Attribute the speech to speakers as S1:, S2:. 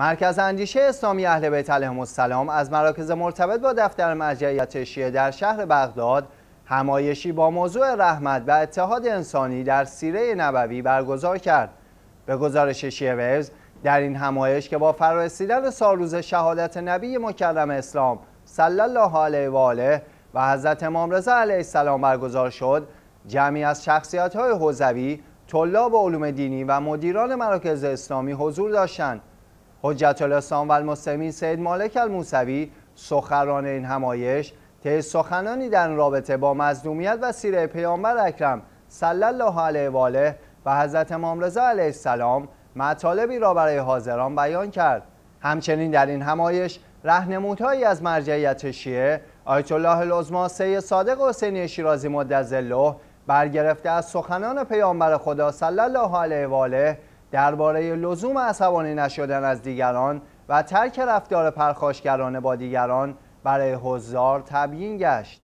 S1: مرکز اندیشه اسلامی اهل بیت علیهم السلام از مراکز مرتبط با دفتر مرجعیت شیعه در شهر بغداد همایشی با موضوع رحمت و اتحاد انسانی در سیره نبوی برگزار کرد به گزارش شیعه ویوز در این همایش که با فرارسیدن سالروز شهادت نبی مکرم اسلام صلی الله علیه و آله و حضرت امام رضا علیه السلام برگزار شد جمعی از شخصیت های حوزوی طلاب علوم دینی و مدیران مراکز اسلامی حضور داشتند حجت الاسلام و المسلمین سید مالک الموسوی سخران این همایش طی سخنانی در رابطه با مظلومیت و سیره پیامبر اکرم صلی الله علیه و آله و حضرت امام رضا علیه السلام مطالبی را برای حاضران بیان کرد همچنین در این همایش رهنمودهایی از مرجعیت شیعه آیت الله العظما سید صادق حسینی شیرازی مدظله برگرفته از سخنان پیامبر خدا صلی الله علیه و آله درباره لزوم عصبانی نشدن از دیگران و ترک رفتار پرخاشگرانه با دیگران برای حضار
S2: تبیین گشت